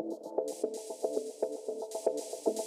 Thank you.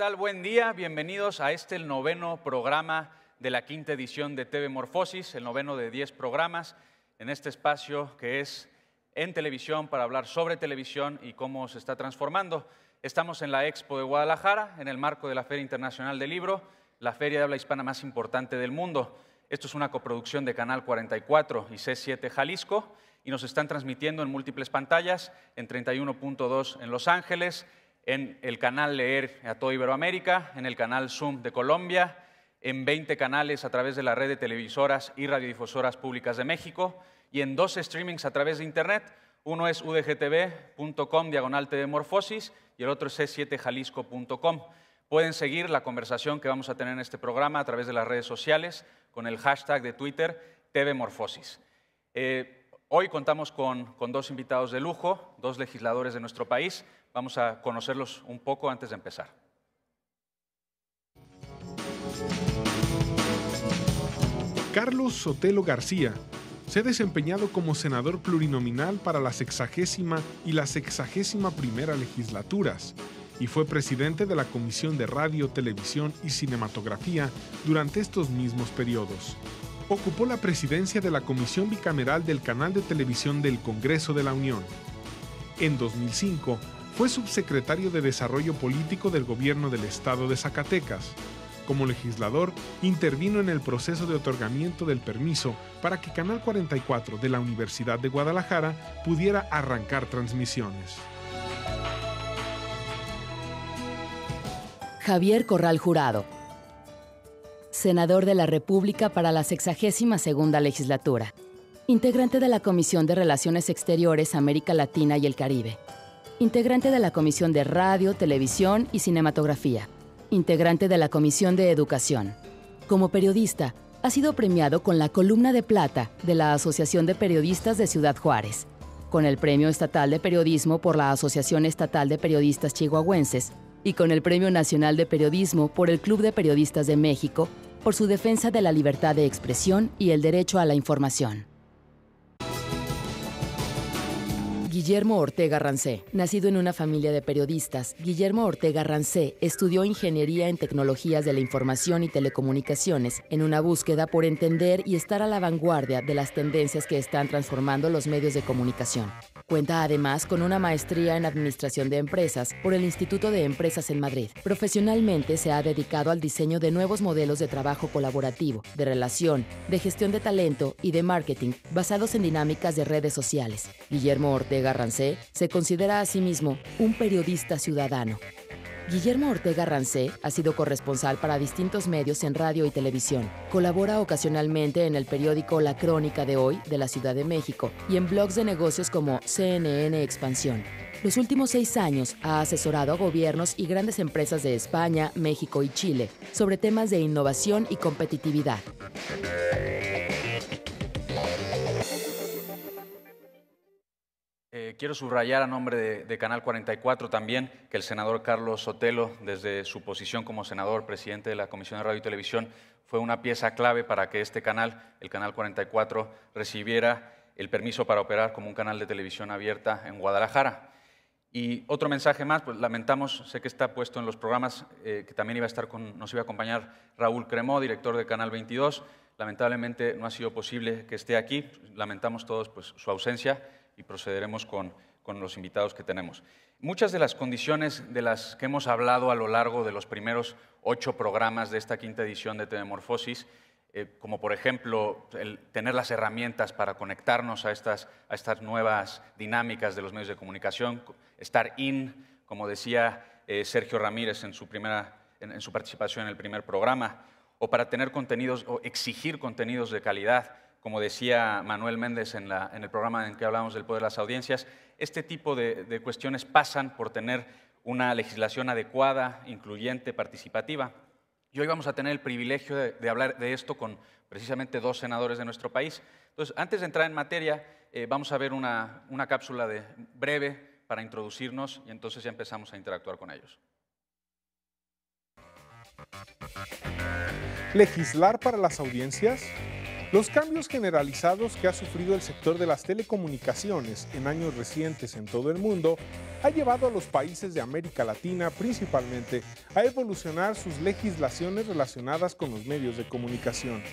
tal? Buen día, bienvenidos a este el noveno programa de la quinta edición de TV Morfosis, el noveno de diez programas en este espacio que es en televisión para hablar sobre televisión y cómo se está transformando. Estamos en la Expo de Guadalajara, en el marco de la Feria Internacional del Libro, la feria de habla hispana más importante del mundo. Esto es una coproducción de Canal 44 y C7 Jalisco y nos están transmitiendo en múltiples pantallas, en 31.2 en Los Ángeles, en el canal Leer a todo Iberoamérica, en el canal Zoom de Colombia, en 20 canales a través de la red de televisoras y radiodifusoras públicas de México y en dos streamings a través de Internet. Uno es udgtv.com diagonal y el otro es c7jalisco.com. Pueden seguir la conversación que vamos a tener en este programa a través de las redes sociales con el hashtag de Twitter TVmorfosis. Eh, hoy contamos con dos invitados de lujo, dos legisladores de nuestro país. Vamos a conocerlos un poco antes de empezar. Carlos Sotelo García se ha desempeñado como senador plurinominal para las sexagésima y la sexagésima primera legislaturas y fue presidente de la Comisión de Radio, Televisión y Cinematografía durante estos mismos periodos. Ocupó la presidencia de la Comisión Bicameral del Canal de Televisión del Congreso de la Unión. En 2005, fue subsecretario de Desarrollo Político del Gobierno del Estado de Zacatecas. Como legislador, intervino en el proceso de otorgamiento del permiso para que Canal 44 de la Universidad de Guadalajara pudiera arrancar transmisiones. Javier Corral Jurado, senador de la República para la 62 legislatura, integrante de la Comisión de Relaciones Exteriores América Latina y el Caribe integrante de la Comisión de Radio, Televisión y Cinematografía, integrante de la Comisión de Educación. Como periodista, ha sido premiado con la Columna de Plata de la Asociación de Periodistas de Ciudad Juárez, con el Premio Estatal de Periodismo por la Asociación Estatal de Periodistas Chihuahuenses y con el Premio Nacional de Periodismo por el Club de Periodistas de México por su defensa de la libertad de expresión y el derecho a la información. Guillermo Ortega Rancé. Nacido en una familia de periodistas, Guillermo Ortega Rancé estudió ingeniería en tecnologías de la información y telecomunicaciones en una búsqueda por entender y estar a la vanguardia de las tendencias que están transformando los medios de comunicación. Cuenta además con una maestría en Administración de Empresas por el Instituto de Empresas en Madrid. Profesionalmente se ha dedicado al diseño de nuevos modelos de trabajo colaborativo, de relación, de gestión de talento y de marketing basados en dinámicas de redes sociales. Guillermo Ortega Rancé se considera a sí mismo un periodista ciudadano Guillermo Ortega Rancé ha sido corresponsal para distintos medios en radio y televisión. Colabora ocasionalmente en el periódico La Crónica de Hoy de la Ciudad de México y en blogs de negocios como CNN Expansión. Los últimos seis años ha asesorado a gobiernos y grandes empresas de España, México y Chile sobre temas de innovación y competitividad. Eh, quiero subrayar a nombre de, Canal 44 también que el senador Carlos Sotelo, desde su posición como senador, presidente de la Comisión de Radio y Televisión, fue una pieza clave para que este canal, el Canal 44, recibiera el permiso para operar como un canal de televisión abierta en Guadalajara. Y otro mensaje más, pues lamentamos, sé que está puesto en los programas, eh, que también iba a estar nos iba a acompañar Raúl Cremó, director de Canal 22. Lamentablemente no ha sido posible que esté aquí, lamentamos todos pues, su ausencia y procederemos con, los invitados que tenemos. Muchas de las condiciones de las que hemos hablado a lo largo de los primeros ocho programas de esta quinta edición de Telemorfosis, eh, como por ejemplo tener las herramientas para conectarnos a estas, nuevas dinámicas de los medios de comunicación, estar in, como decía eh, Sergio Ramírez en su participación en el primer programa, o para tener contenidos o exigir contenidos de calidad como decía Manuel Méndez en, el programa en que hablábamos del poder de las audiencias, este tipo de, cuestiones pasan por tener una legislación adecuada, incluyente, participativa. Y hoy vamos a tener el privilegio de, hablar de esto con precisamente dos senadores de nuestro país. Entonces, antes de entrar en materia, eh, vamos a ver una, una cápsula de, breve para introducirnos y entonces ya empezamos a interactuar con ellos. ¿Legislar para las audiencias? Los cambios generalizados que ha sufrido el sector de las telecomunicaciones en años recientes en todo el mundo ha llevado a los países de América Latina principalmente a evolucionar sus legislaciones relacionadas con los medios de comunicación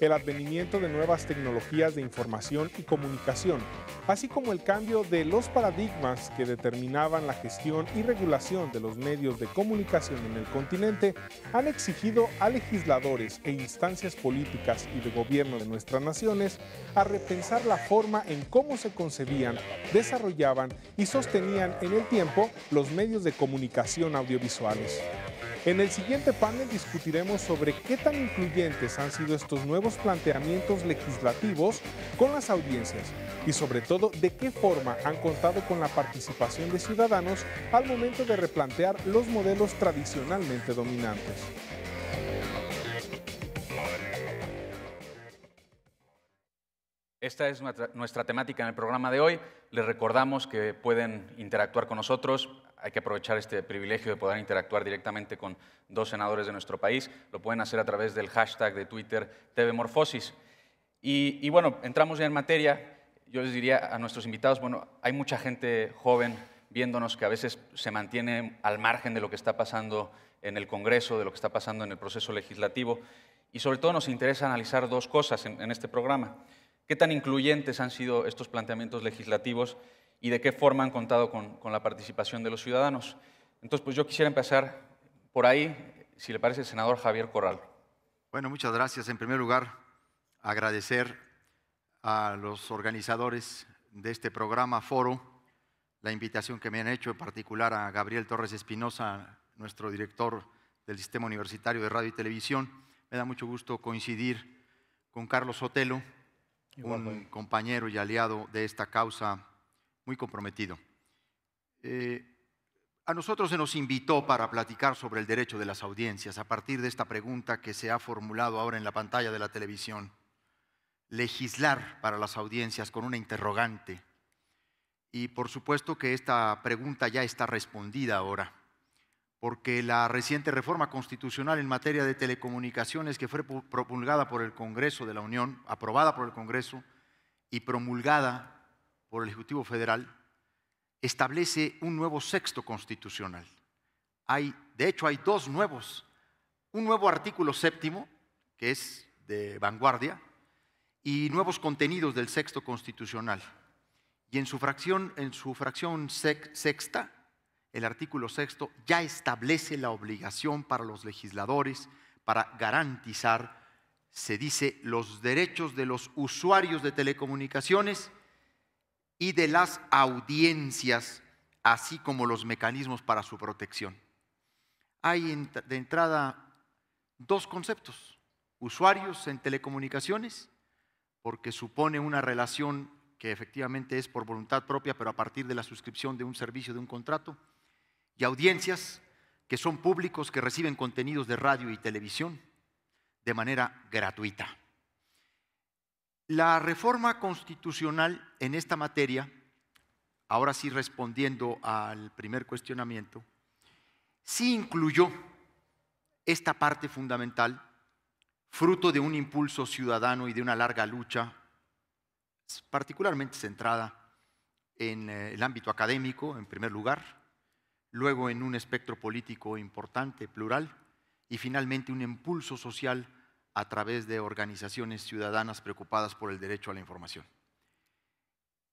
el advenimiento de nuevas tecnologías de información y comunicación, así como el cambio de los paradigmas que determinaban la gestión y regulación de los medios de comunicación en el continente, han exigido a legisladores e instancias políticas y de gobierno de nuestras naciones a repensar la forma en cómo se concebían, desarrollaban y sostenían en el tiempo los medios de comunicación audiovisuales. En el siguiente panel discutiremos sobre qué tan incluyentes han sido estos nuevos planteamientos legislativos con las audiencias y sobre todo de qué forma han contado con la participación de ciudadanos al momento de replantear los modelos tradicionalmente dominantes. Esta es nuestra, temática en el programa de hoy. Les recordamos que pueden interactuar con nosotros hay que aprovechar este privilegio de poder interactuar directamente con dos senadores de nuestro país. Lo pueden hacer a través del hashtag de Twitter TV Y, bueno, entramos ya en materia. Yo les diría a nuestros invitados, bueno, hay mucha gente joven viéndonos que a veces se mantiene al margen de lo que está pasando en el Congreso, de lo que está pasando en el proceso legislativo. Y sobre todo nos interesa analizar dos cosas en este programa. ¿Qué tan incluyentes han sido estos planteamientos legislativos y de qué forma han contado con, la participación de los ciudadanos. Entonces, pues yo quisiera empezar por ahí, si le parece, senador Javier Corral. Bueno, muchas gracias. En primer lugar, agradecer a los organizadores de este programa Foro la invitación que me han hecho, en particular a Gabriel Torres Espinosa, nuestro director del Sistema Universitario de Radio y Televisión. Me da mucho gusto coincidir con Carlos Sotelo, un compañero y aliado de esta causa muy comprometido. Eh, a nosotros se nos invitó para platicar sobre el derecho de las audiencias a partir de esta pregunta que se ha formulado ahora en la pantalla de la televisión. Legislar para las audiencias con una interrogante. Y por supuesto que esta pregunta ya está respondida ahora, porque la reciente reforma constitucional en materia de telecomunicaciones que fue promulgada por el Congreso de la Unión, aprobada por el Congreso y promulgada por el Ejecutivo Federal, establece un nuevo sexto constitucional. Hay, de hecho, hay dos nuevos. Un nuevo artículo séptimo, que es de vanguardia, y nuevos contenidos del sexto constitucional. Y en su fracción, en su fracción sexta, el artículo sexto ya establece la obligación para los legisladores para garantizar, se dice, los derechos de los usuarios de telecomunicaciones y de las audiencias, así como los mecanismos para su protección. Hay de entrada dos conceptos, usuarios en telecomunicaciones, porque supone una relación que efectivamente es por voluntad propia, pero a partir de la suscripción de un servicio, de un contrato, y audiencias, que son públicos que reciben contenidos de radio y televisión de manera gratuita. La reforma constitucional en esta materia, ahora sí respondiendo al primer cuestionamiento, sí incluyó esta parte fundamental, fruto de un impulso ciudadano y de una larga lucha, particularmente centrada en eh, el ámbito académico, en primer lugar, luego en un espectro político importante, plural, y finalmente un impulso social a través de organizaciones ciudadanas preocupadas por el derecho a la información.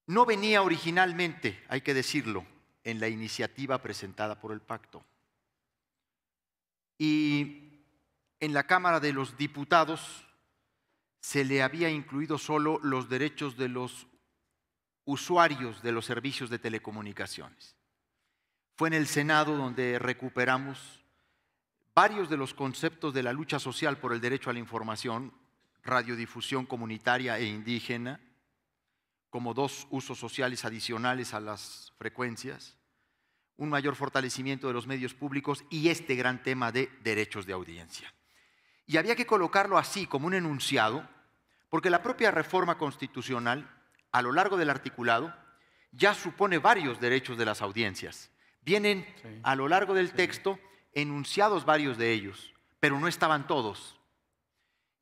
No venía originalmente, hay que decirlo, en la iniciativa presentada por el pacto. Y en la Cámara de los Diputados se le había incluido solo los derechos de los usuarios de los servicios de telecomunicaciones. Fue en el Senado donde recuperamos Varios de los conceptos de la lucha social por el derecho a la información, radiodifusión comunitaria e indígena, como dos usos sociales adicionales a las frecuencias, un mayor fortalecimiento de los medios públicos y este gran tema de derechos de audiencia. Y había que colocarlo así, como un enunciado, porque la propia reforma constitucional, a lo largo del articulado, ya supone varios derechos de las audiencias. Vienen a lo largo del texto enunciados varios de ellos, pero no estaban todos.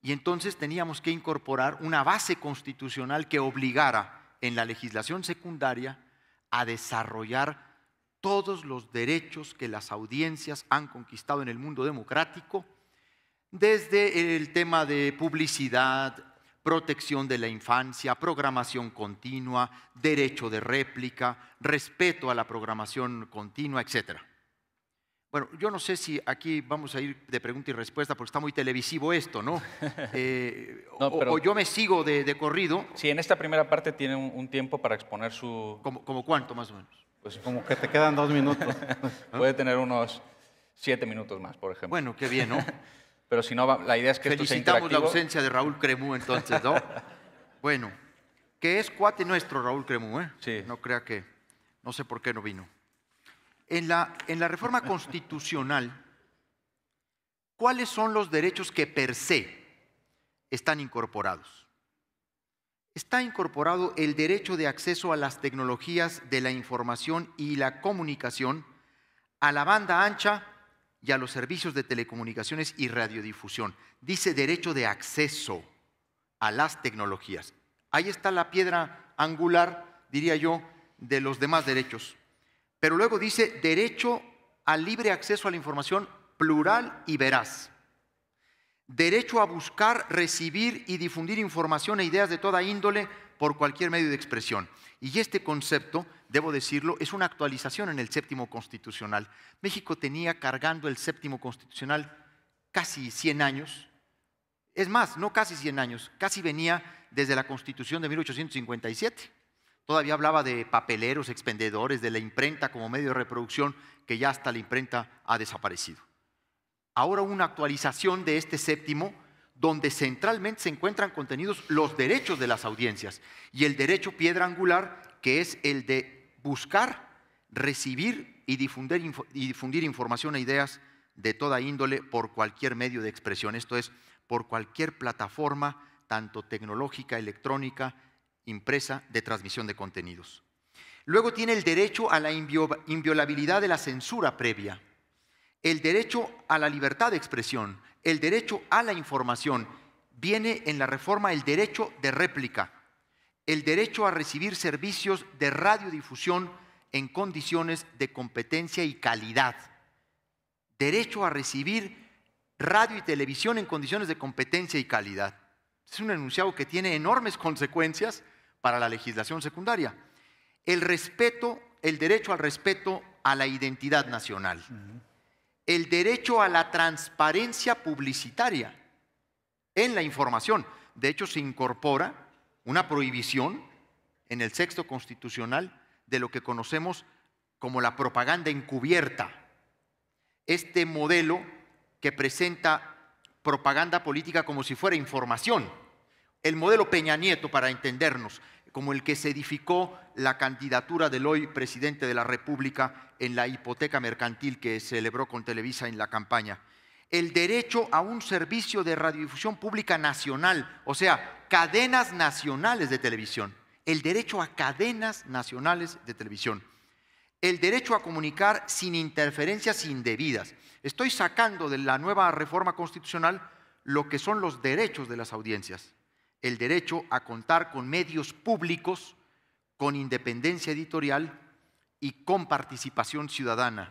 Y entonces teníamos que incorporar una base constitucional que obligara en la legislación secundaria a desarrollar todos los derechos que las audiencias han conquistado en el mundo democrático, desde el tema de publicidad, protección de la infancia, programación continua, derecho de réplica, respeto a la programación continua, etcétera. Bueno, yo no sé si aquí vamos a ir de pregunta y respuesta porque está muy televisivo esto, ¿no? Eh, o, yo me sigo de, corrido. Sí, en esta primera parte tiene un, tiempo para exponer su... ¿Como, cuánto más o menos? Pues como que te quedan dos minutos. Puede tener unos siete minutos más, por ejemplo. Bueno, qué bien, ¿no? pero si no, la idea es que Felicitamos esto sea interactivo. la ausencia de Raúl Cremú entonces, ¿no? bueno, que es cuate nuestro Raúl Cremú, ¿eh? Sí. No crea que... No sé por qué no vino en la, reforma constitucional, ¿cuáles son los derechos que per se están incorporados? Está incorporado el derecho de acceso a las tecnologías de la información y la comunicación, a la banda ancha y a los servicios de telecomunicaciones y radiodifusión. Dice derecho de acceso a las tecnologías. Ahí está la piedra angular, diría yo, de los demás derechos. Pero luego dice derecho al libre acceso a la información plural y veraz. Derecho a buscar, recibir y difundir información e ideas de toda índole por cualquier medio de expresión. Y este concepto, debo decirlo, es una actualización en el séptimo constitucional. México tenía cargando el séptimo constitucional casi 100 años. Es más, no casi 100 años, casi venía desde la constitución de 1857. Todavía hablaba de papeleros, expendedores, de la imprenta como medio de reproducción, que ya hasta la imprenta ha desaparecido. Ahora una actualización de este séptimo, donde centralmente se encuentran contenidos los derechos de las audiencias y el derecho piedra angular, que es el de buscar, recibir y difundir, y difundir información e ideas de toda índole por cualquier medio de expresión, esto es, por cualquier plataforma, tanto tecnológica, electrónica, impresa de transmisión de contenidos. Luego tiene el derecho a la inviolabilidad de la censura previa, el derecho a la libertad de expresión, el derecho a la información. Viene en la reforma el derecho de réplica, el derecho a recibir servicios de radiodifusión en condiciones de competencia y calidad, derecho a recibir radio y televisión en condiciones de competencia y calidad. Es un enunciado que tiene enormes consecuencias para la legislación secundaria. El respeto, el derecho al respeto a la identidad nacional. El derecho a la transparencia publicitaria en la información. De hecho, se incorpora una prohibición en el sexto constitucional de lo que conocemos como la propaganda encubierta. Este modelo que presenta propaganda política como si fuera información el modelo Peña Nieto para entendernos, como el que se edificó la candidatura del hoy presidente de la República en la hipoteca mercantil que celebró con Televisa en la campaña. El derecho a un servicio de radiodifusión pública nacional, o sea, cadenas nacionales de televisión. El derecho a cadenas nacionales de televisión. El derecho a comunicar sin interferencias indebidas. Estoy sacando de la nueva reforma constitucional lo que son los derechos de las audiencias el derecho a contar con medios públicos con independencia editorial y con participación ciudadana,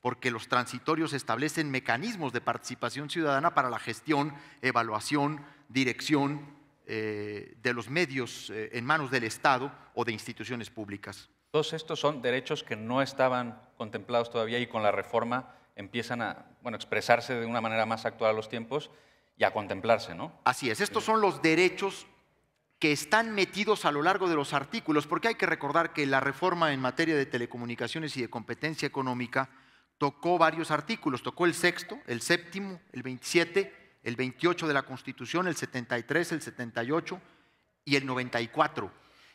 porque los transitorios establecen mecanismos de participación ciudadana para la gestión, evaluación, dirección eh, de los medios eh, en manos del Estado o de instituciones públicas. Todos estos son derechos que no estaban contemplados todavía y con la reforma empiezan a bueno, expresarse de una manera más actual a los tiempos y a contemplarse, ¿no? Así es, estos son los derechos que están metidos a lo largo de los artículos, porque hay que recordar que la reforma en materia de telecomunicaciones y de competencia económica tocó varios artículos, tocó el sexto, el séptimo, el 27, el 28 de la Constitución, el 73, el 78 y el 94.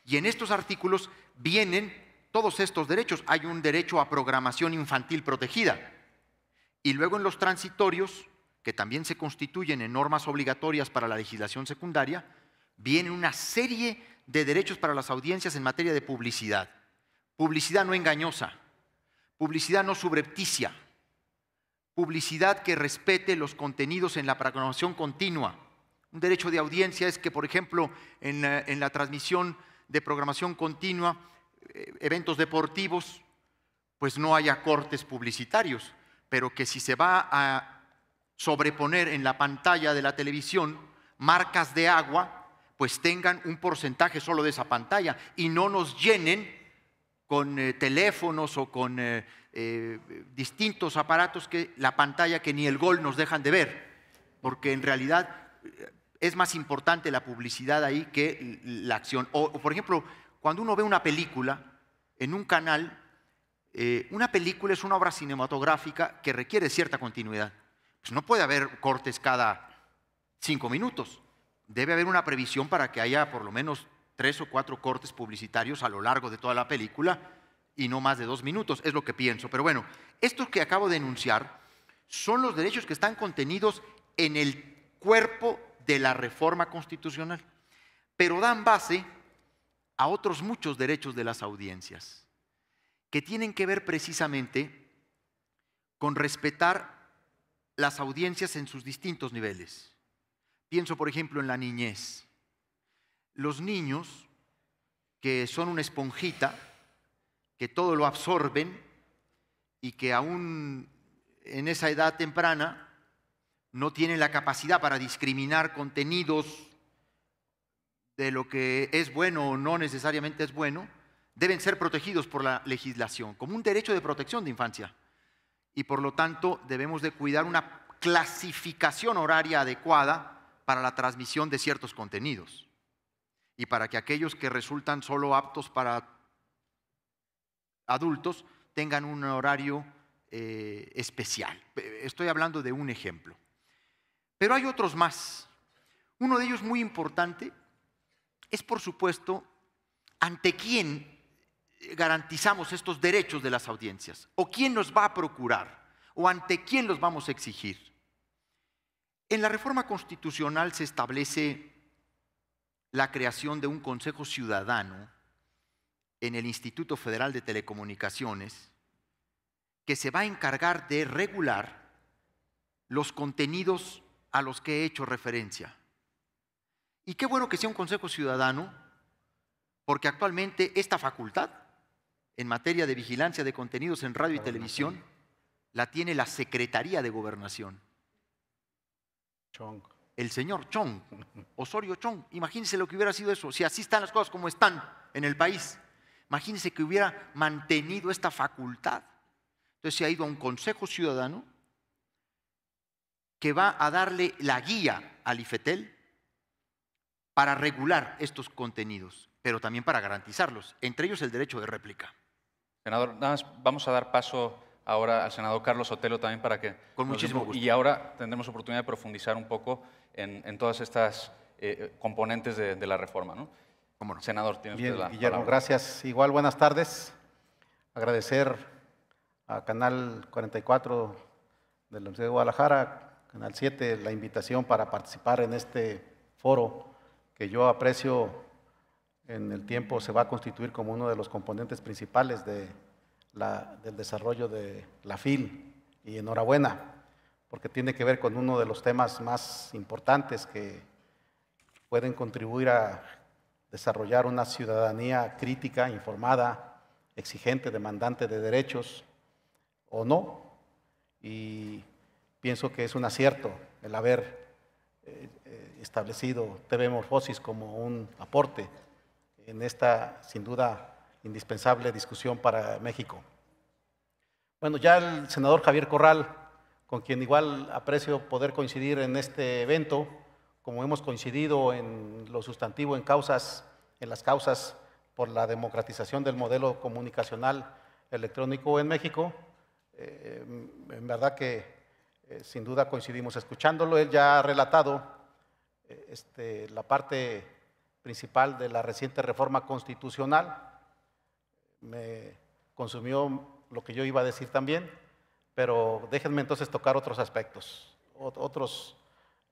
Y en estos artículos vienen todos estos derechos. Hay un derecho a programación infantil protegida. Y luego en los transitorios que también se constituyen en normas obligatorias para la legislación secundaria, viene una serie de derechos para las audiencias en materia de publicidad. Publicidad no engañosa, publicidad no subrepticia, publicidad que respete los contenidos en la programación continua. Un derecho de audiencia es que, por ejemplo, en la, en la transmisión de programación continua, eh, eventos deportivos, pues no haya cortes publicitarios, pero que si se va a sobreponer en la pantalla de la televisión marcas de agua, pues tengan un porcentaje solo de esa pantalla y no nos llenen con eh, teléfonos o con eh, eh, distintos aparatos que la pantalla que ni el gol nos dejan de ver, porque en realidad es más importante la publicidad ahí que la acción. o por ejemplo, cuando uno ve una película en un canal, una película es una obra cinematográfica que requiere cierta continuidad. Pues no puede haber cortes cada cinco minutos. Debe haber una previsión para que haya por lo menos tres o cuatro cortes publicitarios a lo largo de toda la película y no más de dos minutos, es lo que pienso. Pero bueno, estos que acabo de enunciar son los derechos que están contenidos en el cuerpo de la reforma constitucional, pero dan base a otros muchos derechos de las audiencias, que tienen que ver precisamente con respetar las audiencias en sus distintos niveles. Pienso, por ejemplo, en la niñez. Los niños, que son una esponjita, que todo lo absorben y que aún en esa edad temprana no tienen la capacidad para discriminar contenidos de lo que es bueno o no necesariamente es bueno, deben ser protegidos por la legislación, como un derecho de protección de infancia y por lo tanto debemos de cuidar una clasificación horaria adecuada para la transmisión de ciertos contenidos y para que aquellos que resultan solo aptos para adultos tengan un horario eh, especial. Eh, estoy hablando de un ejemplo. Pero hay otros más. Uno de ellos muy importante es, por supuesto, ante quién garantizamos estos derechos de las audiencias? ¿O quién nos va a procurar? ¿O ante quién los vamos a exigir? En la reforma constitucional se establece la creación de un Consejo Ciudadano en el Instituto Federal de Telecomunicaciones que se va a encargar de regular los contenidos a los que he hecho referencia. Y qué bueno que sea un Consejo Ciudadano, porque actualmente esta facultad en materia de vigilancia de contenidos en radio y televisión la tiene la Secretaría de Gobernación. Chong. El señor Chong, Osorio Chong. Imagínense lo que hubiera sido eso, si así están las cosas como están en el país. Imagínense que hubiera mantenido esta facultad. Entonces se ha ido a un consejo ciudadano que va a darle la guía al IFETEL para regular estos contenidos, pero también para garantizarlos, entre ellos el derecho de réplica. Senador, nada más vamos a dar paso ahora al senador Carlos Otelo también para que... Con muchísimo gusto. Y ahora tendremos oportunidad de profundizar un poco en, todas estas eh, eh, componentes de, la reforma. ¿no? Senador, tiene usted la Guillermo, gracias. Igual, buenas tardes. Agradecer a Canal 44 de la Universidad de Guadalajara, Canal 7, la invitación para participar en este foro que yo aprecio en el tiempo se va a constituir como uno de los componentes principales del desarrollo de la FIL. Y enhorabuena, porque tiene que ver con uno de los temas más importantes que pueden contribuir a desarrollar una ciudadanía crítica, informada, exigente, demandante de derechos o no. Y pienso que es un acierto el haber eh, eh, establecido TV Morfosis como un aporte en esta, sin duda, indispensable discusión para México. Bueno, ya el senador Javier Corral, con quien igual aprecio poder coincidir en este evento, como hemos coincidido en lo sustantivo en causas, en las causas por la democratización del modelo comunicacional electrónico en México, eh, en verdad que eh, sin duda coincidimos escuchándolo. Él ya ha relatado eh, este, la parte principal de la reciente reforma constitucional. Me consumió lo que yo iba a decir también, pero déjenme entonces tocar otros aspectos, otros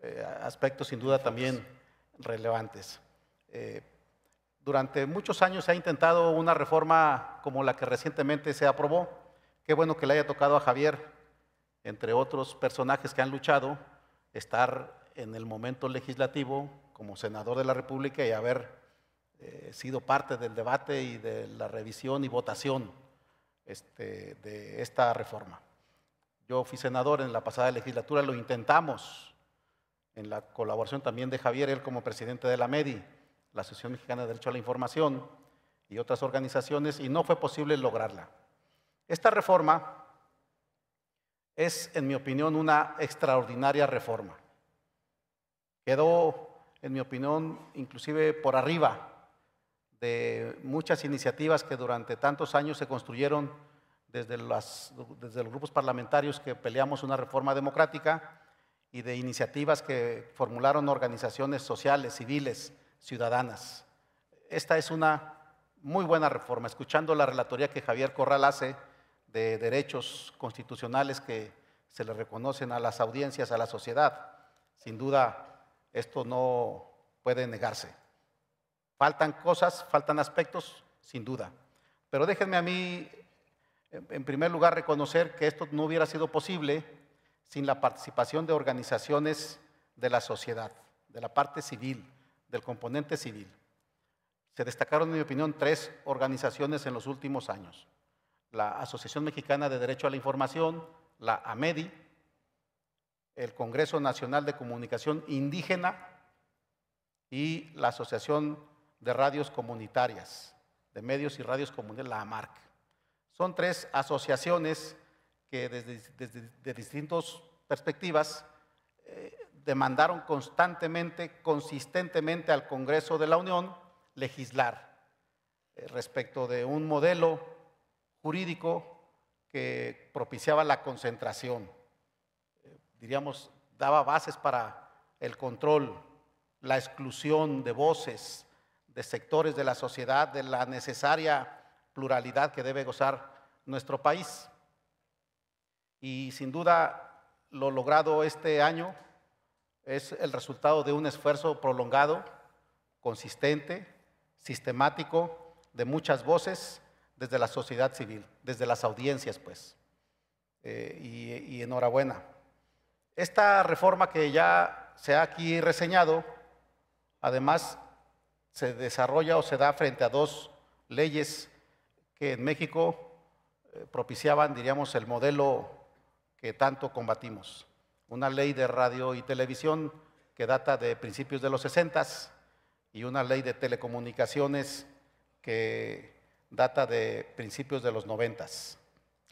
eh, aspectos sin duda también relevantes. Eh, durante muchos años se ha intentado una reforma como la que recientemente se aprobó. Qué bueno que le haya tocado a Javier, entre otros personajes que han luchado, estar en el momento legislativo como senador de la República y haber eh, sido parte del debate y de la revisión y votación este, de esta reforma. Yo fui senador en la pasada legislatura, lo intentamos en la colaboración también de Javier, él como presidente de la MEDI, la Asociación Mexicana de Derecho a la Información y otras organizaciones, y no fue posible lograrla. Esta reforma es, en mi opinión, una extraordinaria reforma. Quedó en mi opinión, inclusive por arriba de muchas iniciativas que durante tantos años se construyeron desde, desde los grupos parlamentarios que peleamos una reforma democrática y de iniciativas que formularon organizaciones sociales, civiles, ciudadanas. Esta es una muy buena reforma, escuchando la relatoría que Javier Corral hace de derechos constitucionales que se le reconocen a las audiencias, a la sociedad. Sin duda, esto no puede negarse. Faltan cosas, faltan aspectos, sin duda. Pero déjenme a mí, en primer lugar, reconocer que esto no hubiera sido posible sin la participación de organizaciones de la sociedad, de la parte civil, del componente civil. Se destacaron, en mi opinión, tres organizaciones en los últimos años. La Asociación Mexicana de Derecho a la Información, la AMEDI, el Congreso Nacional de Comunicación Indígena y la Asociación de Radios Comunitarias, de Medios y Radios Comunitarias, la AMARC. Son tres asociaciones que desde, de distintas perspectivas eh, demandaron constantemente, consistentemente al Congreso de la Unión legislar eh, respecto de un modelo jurídico que propiciaba la concentración diríamos, daba bases para el control, la exclusión de voces, de sectores de la sociedad, de la necesaria pluralidad que debe gozar nuestro país. Y sin duda lo logrado este año es el resultado de un esfuerzo prolongado, consistente, sistemático, de muchas voces desde la sociedad civil, desde las audiencias, pues. Eh, y enhorabuena. Esta reforma que ya se ha aquí reseñado, además se desarrolla o se da frente a dos leyes que en México eh, propiciaban, diríamos, el modelo que tanto combatimos. Una ley de radio y televisión que data de principios de los 60 y una ley de telecomunicaciones que data de principios de los 90.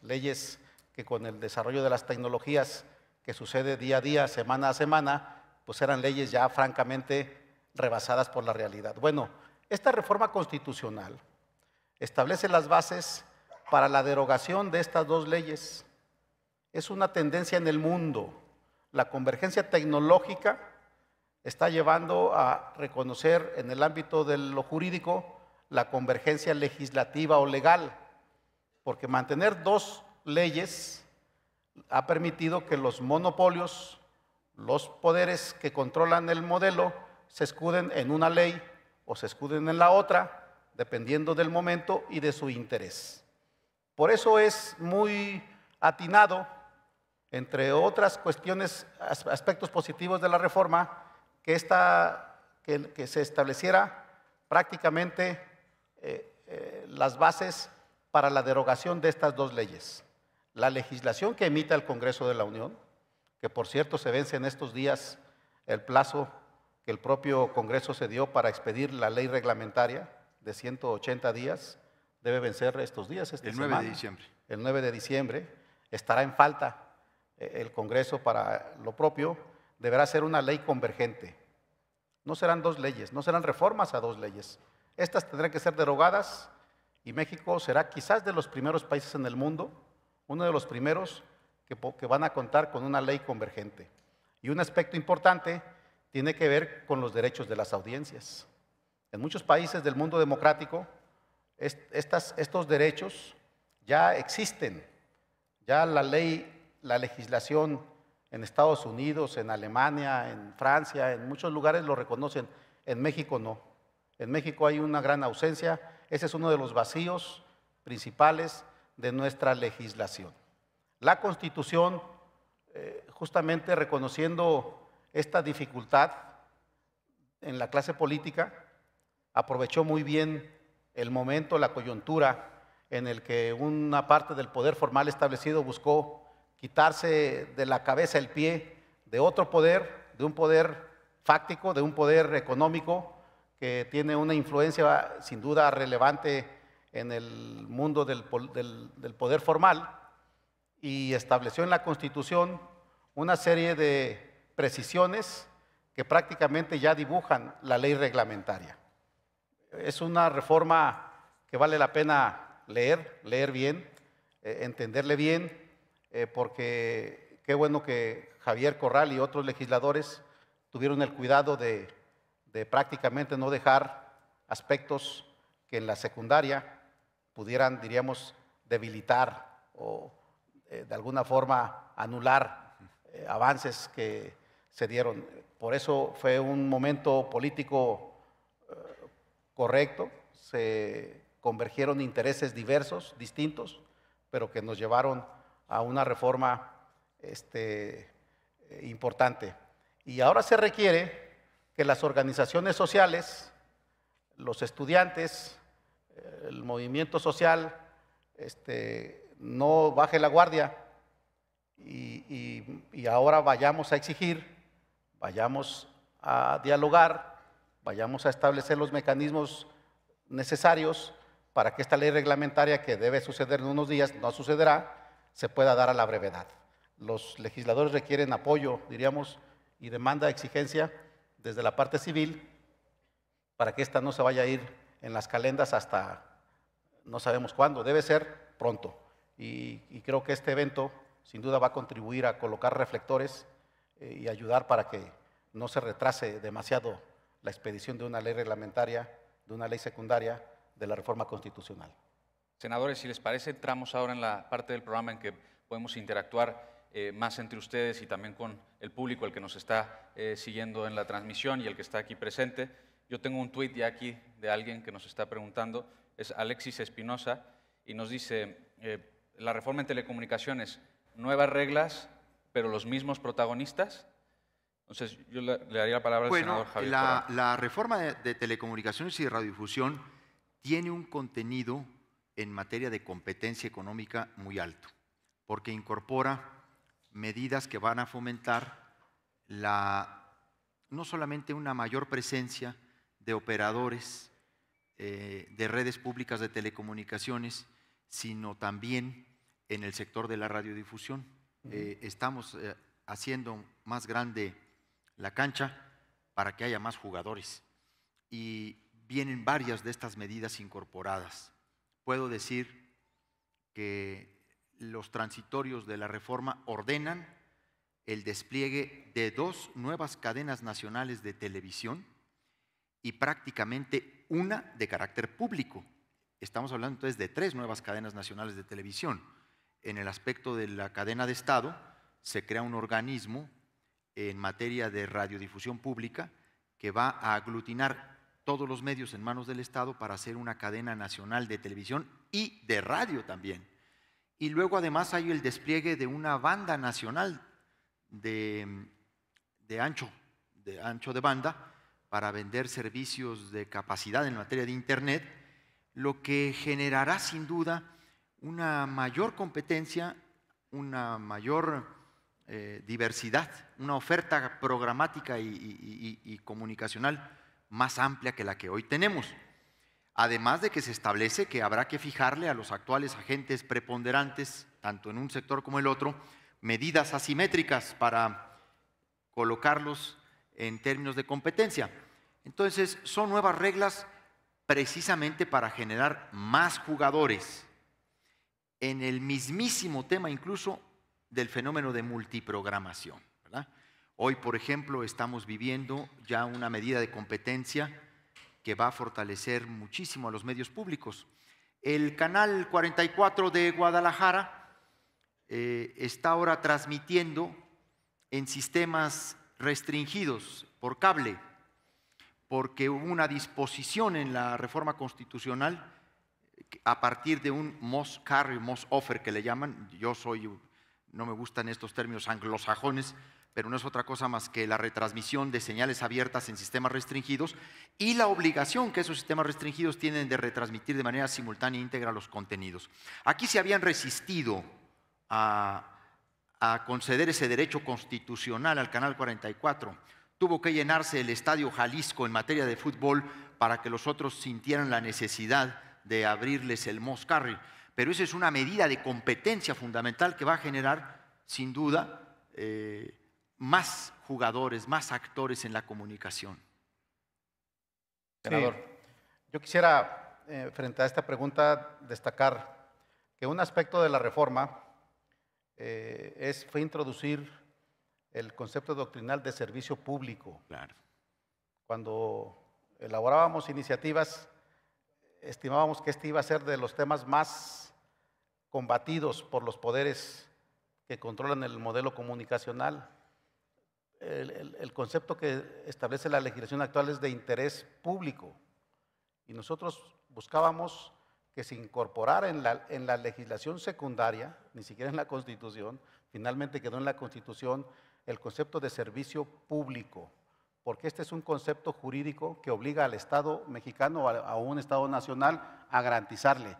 Leyes que con el desarrollo de las tecnologías que sucede día a día, semana a semana, pues eran leyes ya francamente rebasadas por la realidad. Bueno, esta reforma constitucional establece las bases para la derogación de estas dos leyes. Es una tendencia en el mundo. La convergencia tecnológica está llevando a reconocer en el ámbito de lo jurídico la convergencia legislativa o legal, porque mantener dos leyes ha permitido que los monopolios, los poderes que controlan el modelo, se escuden en una ley o se escuden en la otra, dependiendo del momento y de su interés. Por eso es muy atinado, entre otras cuestiones, aspectos positivos de la reforma, que, que, se estableciera prácticamente eh, eh, las bases para la derogación de estas dos leyes la legislación que emita el Congreso de la Unión, que por cierto se vence en estos días el plazo que el propio Congreso se dio para expedir la ley reglamentaria de 180 días, debe vencer estos días. el 9 de diciembre. El 9 de diciembre estará en falta eh, el Congreso para lo propio, deberá ser una ley convergente. No serán dos leyes, no serán reformas a dos leyes. Estas tendrán que ser derogadas y México será quizás de los primeros países en el mundo uno de los primeros que, van a contar con una ley convergente. Y un aspecto importante tiene que ver con los derechos de las audiencias. En muchos países del mundo democrático, estos derechos ya existen. Ya la ley, la legislación en Estados Unidos, en Alemania, en Francia, en muchos lugares lo reconocen. En México no. En México hay una gran ausencia. Ese es uno de los vacíos principales de nuestra legislación. La Constitución, eh, justamente reconociendo esta dificultad en la clase política, aprovechó muy bien el momento, la coyuntura en el que una parte del poder formal establecido buscó quitarse de la cabeza el pie de otro poder, de un poder fáctico, de un poder económico que tiene una influencia sin duda relevante en el mundo del, poder formal y estableció en la Constitución una serie de precisiones que prácticamente ya dibujan la ley reglamentaria. Es una reforma que vale la pena leer, leer bien, eh, entenderle bien, eh, porque qué bueno que Javier Corral y otros legisladores tuvieron el cuidado de prácticamente no dejar aspectos que en la secundaria pudieran, diríamos, debilitar o eh, de alguna forma anular eh, avances que se dieron. Por eso fue un momento político eh, correcto, se convergieron intereses diversos, distintos, pero que nos llevaron a una reforma este, importante. Y ahora se requiere que las organizaciones sociales, los estudiantes, el movimiento social este, no baje la guardia y, ahora vayamos a exigir, vayamos a dialogar, vayamos a establecer los mecanismos necesarios para que esta ley reglamentaria que debe suceder en unos días, no sucederá, se pueda dar a la brevedad. Los legisladores requieren apoyo, diríamos, y demanda exigencia desde la parte civil para que esta no se vaya a ir en las calendas hasta no sabemos cuándo, debe ser pronto. Y, creo que este evento sin duda va a contribuir a colocar reflectores eh, y ayudar para que no se retrase demasiado la expedición de una ley reglamentaria, de una ley secundaria, de la reforma constitucional. Senadores, si les parece, entramos ahora en la parte del programa en que podemos interactuar eh, más entre ustedes y también con el público, el que nos está eh, siguiendo en la transmisión y el que está aquí presente. Yo tengo un tweet ya aquí de alguien que nos está preguntando, es Alexis Espinosa, y nos dice, eh, la reforma en telecomunicaciones, nuevas reglas, pero los mismos protagonistas. Entonces, yo le, daría la palabra al senador Javier. La, reforma de, telecomunicaciones y de radiodifusión tiene un contenido en materia de competencia económica muy alto, porque incorpora medidas que van a fomentar la, no solamente una mayor presencia, de operadores eh, de redes públicas de telecomunicaciones, sino también en el sector de la radiodifusión. Eh, estamos eh, haciendo más grande la cancha para que haya más jugadores. Y vienen varias de estas medidas incorporadas. Puedo decir que los transitorios de la reforma ordenan el despliegue de dos nuevas cadenas nacionales de televisión, y prácticamente una de carácter público. Estamos hablando entonces de tres nuevas cadenas nacionales de televisión. En el aspecto de la cadena de Estado, se crea un organismo en materia de radiodifusión pública que va a aglutinar todos los medios en manos del Estado para hacer una cadena nacional de televisión y de radio también. Y luego además hay el despliegue de una banda nacional de, de ancho, de ancho de banda, para vender servicios de capacidad en materia de Internet, lo que generará sin duda una mayor competencia, una mayor eh, diversidad, una oferta programática y, comunicacional más amplia que la que hoy tenemos. Además de que se establece que habrá que fijarle a los actuales agentes preponderantes, tanto en un sector como en el otro, medidas asimétricas para colocarlos en términos de competencia. Entonces, son nuevas reglas precisamente para generar más jugadores. En el mismísimo tema incluso del fenómeno de multiprogramación. Hoy, por ejemplo, estamos viviendo ya una medida de competencia que va a fortalecer muchísimo a los medios públicos. El canal 44 de Guadalajara eh, está ahora transmitiendo en sistemas restringidos por cable, porque hubo una disposición en la reforma constitucional a partir de un most carry, most offer que le llaman. Yo soy, no me gustan estos términos anglosajones, pero no es otra cosa más que la retransmisión de señales abiertas en sistemas restringidos y la obligación que esos sistemas restringidos tienen de retransmitir de manera simultánea e íntegra los contenidos. Aquí se habían resistido a a conceder ese derecho constitucional al Canal 44. Tuvo que llenarse el Estadio Jalisco en materia de fútbol para que los otros sintieran la necesidad de abrirles el Moscarri. Pero esa es una medida de competencia fundamental que va a generar, sin duda, eh, más jugadores, más actores en la comunicación. Senador. Yo quisiera, eh, frente a esta pregunta, destacar que un aspecto de la reforma eh, es, fue introducir el concepto doctrinal de servicio público. Cuando elaborábamos iniciativas, estimábamos que este iba a ser de los temas más combatidos por los poderes que controlan el modelo comunicacional. el, concepto que establece la legislación actual es de interés público. Y nosotros buscábamos que se incorporara en la, en la legislación secundaria, ni siquiera en la Constitución, finalmente quedó en la Constitución el concepto de servicio público, porque este es un concepto jurídico que obliga al Estado mexicano, a, a un Estado nacional, a garantizarle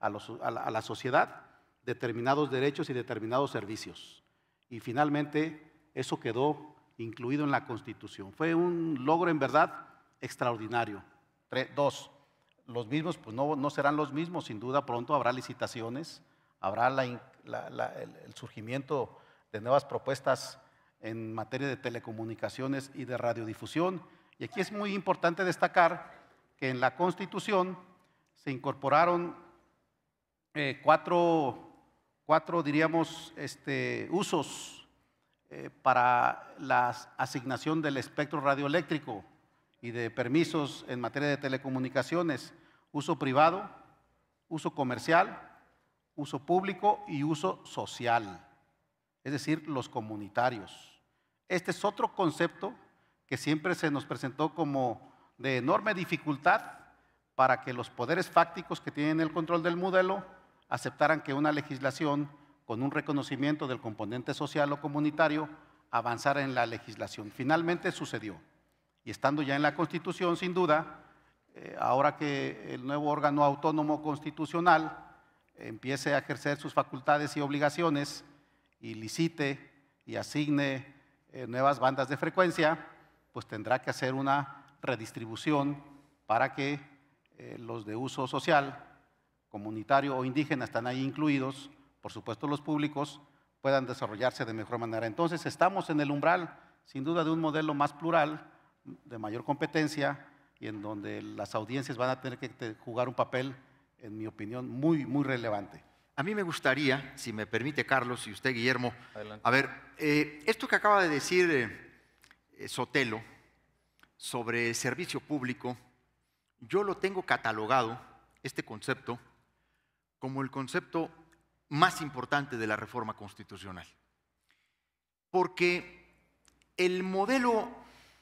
a, los, la, sociedad determinados derechos y determinados servicios. Y finalmente eso quedó incluido en la Constitución. Fue un logro en verdad extraordinario. Tres, dos, los mismos, pues no, no serán los mismos, sin duda pronto habrá licitaciones, habrá el, surgimiento de nuevas propuestas en materia de telecomunicaciones y de radiodifusión. Y aquí es muy importante destacar que en la Constitución se incorporaron eh, cuatro, cuatro, diríamos, este, usos eh, para la asignación del espectro radioeléctrico y de permisos en materia de telecomunicaciones uso privado, uso comercial, uso público y uso social, es decir, los comunitarios. Este es otro concepto que siempre se nos presentó como de enorme dificultad para que los poderes fácticos que tienen el control del modelo aceptaran que una legislación con un reconocimiento del componente social o comunitario avanzara en la legislación. Finalmente sucedió. Y estando ya en la Constitución, sin duda, eh, ahora que el nuevo órgano autónomo constitucional empiece a ejercer sus facultades y obligaciones y licite y asigne eh, nuevas bandas de frecuencia, pues tendrá que hacer una redistribución para que eh, los de uso social, comunitario o indígena están ahí incluidos, por supuesto los públicos, puedan desarrollarse de mejor manera. Entonces estamos en el umbral, sin duda, de un modelo más plural, de mayor competencia, y en donde las audiencias van a tener que jugar un papel, en mi opinión, muy, muy relevante. A mí me gustaría, si me permite Carlos y usted Guillermo, a ver, eh, esto que acaba de decir eh, eh, Sotelo sobre servicio público, yo lo tengo catalogado, este concepto, como el concepto más importante de la reforma constitucional. Porque el modelo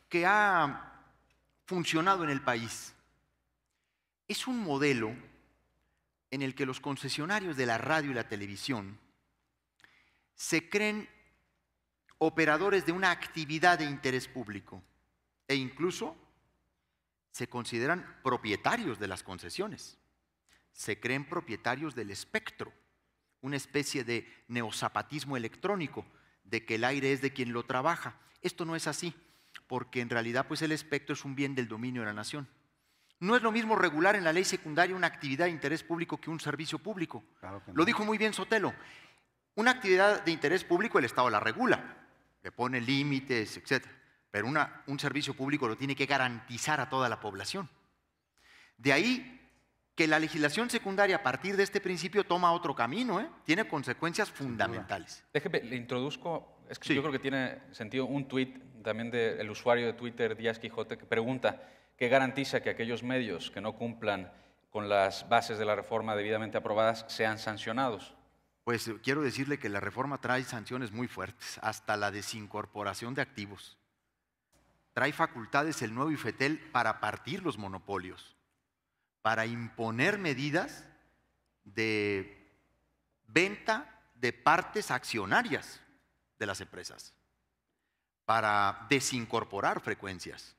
que ha funcionado en el país. Es un modelo en el que los concesionarios de la radio y la televisión se creen operadores de una actividad de interés público e incluso se consideran propietarios de las concesiones. Se creen propietarios del espectro, una especie de neozapatismo electrónico, de que el aire es de quien lo trabaja. Esto no es así porque en realidad pues el espectro es un bien del dominio de la nación. No es lo mismo regular en la ley secundaria una actividad de interés público que un servicio público. Lo dijo muy bien Sotelo. Una actividad de interés público el Estado la regula, le pone límites, etc. Pero un servicio público lo tiene que garantizar a toda la población. De ahí que la legislación secundaria a partir de este principio toma otro camino, ¿eh? tiene consecuencias fundamentales. Déjeme, le introduzco es que yo creo que tiene sentido un tuit también del usuario de Twitter, Díaz Quijote, que pregunta qué garantiza que aquellos medios que no cumplan con las bases de la reforma debidamente aprobadas sean sancionados. Pues eh, quiero decirle que la reforma trae sanciones muy fuertes, hasta la desincorporación de activos. Trae facultades el nuevo IFETEL para partir los monopolios, para imponer medidas de venta de partes accionarias de las empresas para desincorporar frecuencias.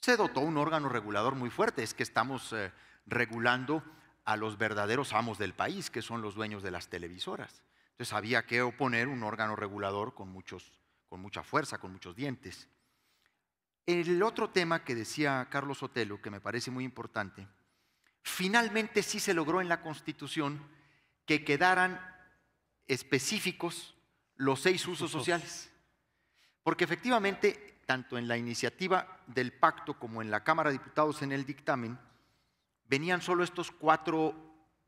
Se dotó un órgano regulador muy fuerte, es que estamos eh, regulando a los verdaderos amos del país, que son los dueños de las televisoras. Entonces había que oponer un órgano regulador con, muchos, con mucha fuerza, con muchos dientes. El otro tema que decía Carlos Otelo, que me parece muy importante, finalmente sí se logró en la Constitución que quedaran específicos los seis usos sociales. Porque efectivamente, tanto en la iniciativa del pacto como en la Cámara de Diputados en el dictamen, venían solo estos cuatro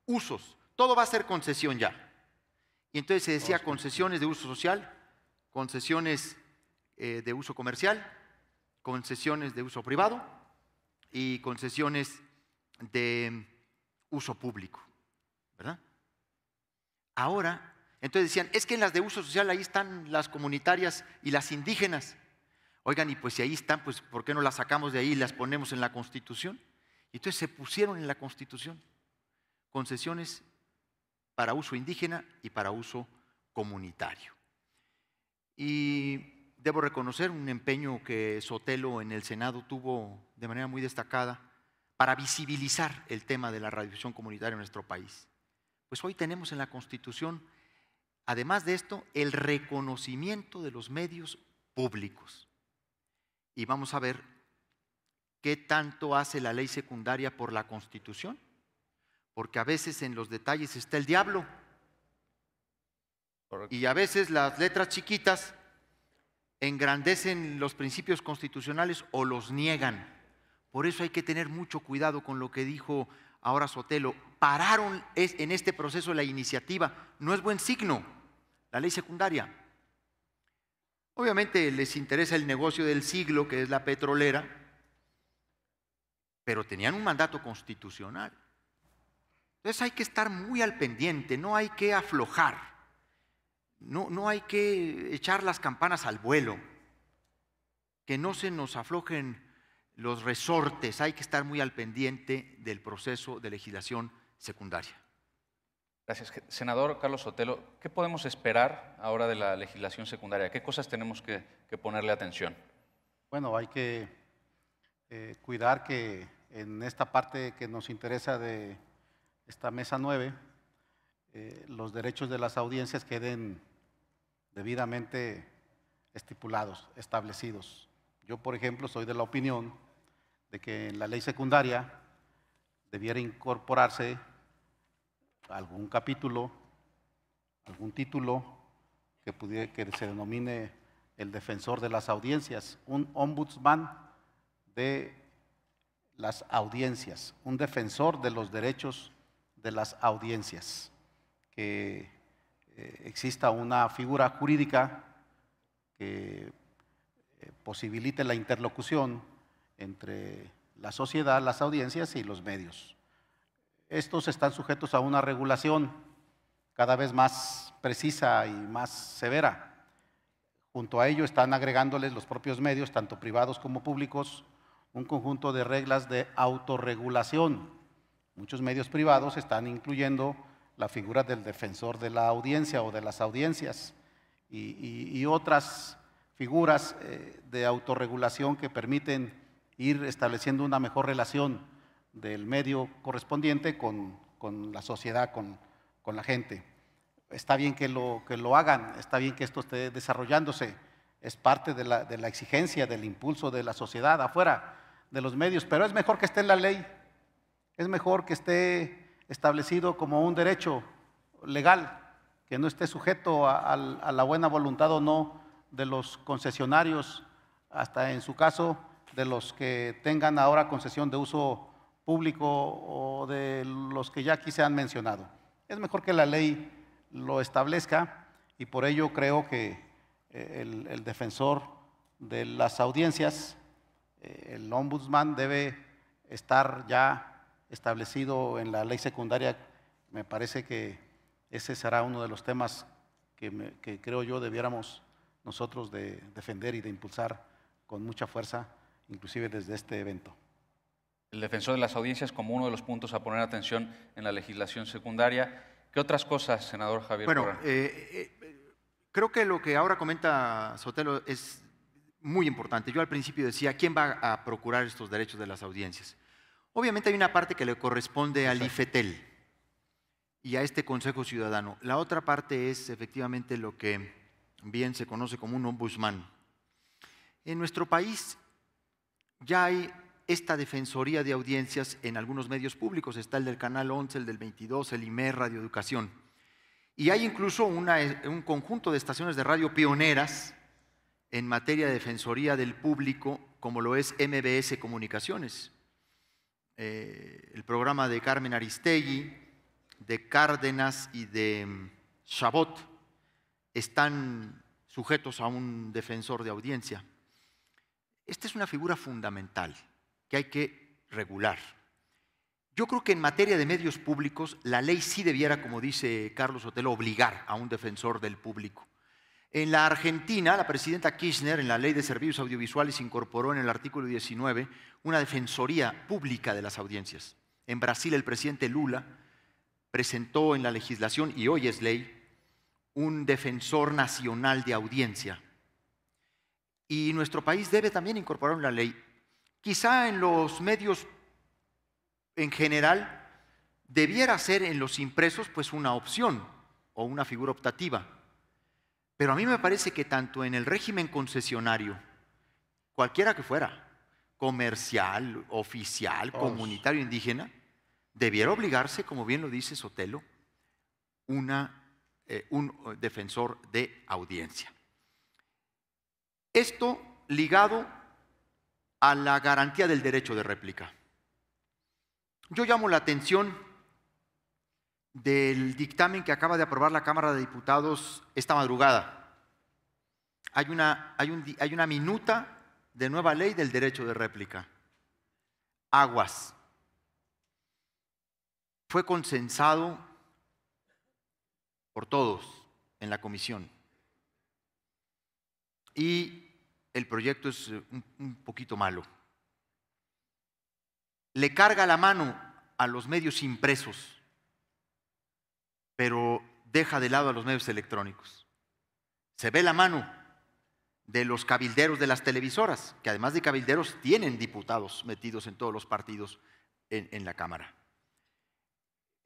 usos. Todo va a ser concesión ya. Y entonces se decía concesiones de uso social, concesiones eh, de uso comercial, concesiones de uso privado y concesiones de uso público. ¿Verdad? Ahora entonces decían, es que en las de uso social ahí están las comunitarias y las indígenas. Oigan, y pues si ahí están, pues ¿por qué no las sacamos de ahí y las ponemos en la Constitución? Y entonces se pusieron en la Constitución concesiones para uso indígena y para uso comunitario. Y debo reconocer un empeño que Sotelo en el Senado tuvo de manera muy destacada para visibilizar el tema de la radiodifusión comunitaria en nuestro país. Pues hoy tenemos en la Constitución además de esto, el reconocimiento de los medios públicos. Y vamos a ver qué tanto hace la ley secundaria por la Constitución, porque a veces en los detalles está el diablo. Y a veces las letras chiquitas engrandecen los principios constitucionales o los niegan. Por eso hay que tener mucho cuidado con lo que dijo ahora Sotelo. Pararon en este proceso la iniciativa. No es buen signo la ley secundaria. Obviamente les interesa el negocio del siglo, que es la petrolera, pero tenían un mandato constitucional. Entonces hay que estar muy al pendiente, no hay que aflojar, no, no hay que echar las campanas al vuelo, que no se nos aflojen los resortes, hay que estar muy al pendiente del proceso de legislación secundaria. Gracias. Senador Carlos Sotelo, ¿qué podemos esperar ahora de la legislación secundaria? ¿Qué cosas tenemos que, ponerle atención? Bueno, hay que eh, cuidar que en esta parte que nos interesa de esta mesa 9, eh, los derechos de las audiencias queden debidamente estipulados, establecidos. Yo, por ejemplo, soy de la opinión de que en la ley secundaria debiera incorporarse algún capítulo, algún título que, que se denomine el defensor de las audiencias, un ombudsman de las audiencias, un defensor de los derechos de las audiencias, que eh, exista una figura jurídica que eh, posibilite la interlocución entre la sociedad, las audiencias y los medios estos están sujetos a una regulación cada vez más precisa y más severa. Junto a ello están agregándoles los propios medios, tanto privados como públicos, un conjunto de reglas de autorregulación. Muchos medios privados están incluyendo la figura del defensor de la audiencia o de las audiencias y, y otras figuras eh, de autorregulación que permiten ir estableciendo una mejor relación del medio correspondiente con, la sociedad, con, la gente. Está bien que lo, que lo hagan, está bien que esto esté desarrollándose, es parte de la, exigencia, del impulso de la sociedad afuera de los medios, pero es mejor que esté en la ley, es mejor que esté establecido como un derecho legal, que no esté sujeto a, a la buena voluntad o no de los concesionarios, hasta en su caso de los que tengan ahora concesión de uso público o de los que ya aquí se han mencionado. Es mejor que la ley lo establezca y por ello creo que eh, el, defensor de las audiencias, eh, el ombudsman, debe estar ya establecido en la ley secundaria. Me parece que ese será uno de los temas que, que creo yo debiéramos nosotros de defender y de impulsar con mucha fuerza, inclusive desde este evento el defensor de las audiencias como uno de los puntos a poner atención en la legislación secundaria. ¿Qué otras cosas, senador Javier? Bueno, eh, eh, creo que lo que ahora comenta Sotelo es muy importante. Yo al principio decía, ¿quién va a procurar estos derechos de las audiencias? Obviamente hay una parte que le corresponde al IFETEL y a este Consejo Ciudadano. La otra parte es efectivamente lo que bien se conoce como un ombudsman. En nuestro país ya hay esta defensoría de audiencias en algunos medios públicos. Está el del Canal 11, el del 22, el IMER, Radio Educación. Y hay incluso un conjunto de estaciones de radio pioneras en materia de defensoría del público, como lo es MBS Comunicaciones. Eh, el programa de Carmen Aristegui, de Cárdenas y de mm, Chabot están sujetos a un defensor de audiencia. Esta es una figura fundamental que hay que regular. Yo creo que en materia de medios públicos la ley sí debiera, como dice Carlos Otelo, obligar a un defensor del público. En la Argentina, la presidenta Kirchner, en la ley de servicios audiovisuales, incorporó en el artículo 19 una defensoría pública de las audiencias. En Brasil, el presidente Lula presentó en la legislación, y hoy es ley, un defensor nacional de audiencia. Y nuestro país debe también incorporar una ley quizá en los medios en general, debiera ser en los impresos pues una opción o una figura optativa. Pero a mí me parece que tanto en el régimen concesionario, cualquiera que fuera, comercial, oficial, comunitario, indígena, debiera obligarse, como bien lo dice Sotelo, eh, un eh, defensor de audiencia. Esto ligado a la garantía del derecho de réplica. Yo llamo la atención del dictamen que acaba de aprobar la Cámara de Diputados esta madrugada. Hay una, hay, hay una minuta de nueva ley del derecho de réplica. Aguas. Fue consensado por todos en la comisión. Y el proyecto es eh, un, poquito malo. Le carga la mano a los medios impresos, pero deja de lado a los medios electrónicos. Se ve la mano de los cabilderos de las televisoras, que además de cabilderos tienen diputados metidos en todos los partidos en, la Cámara.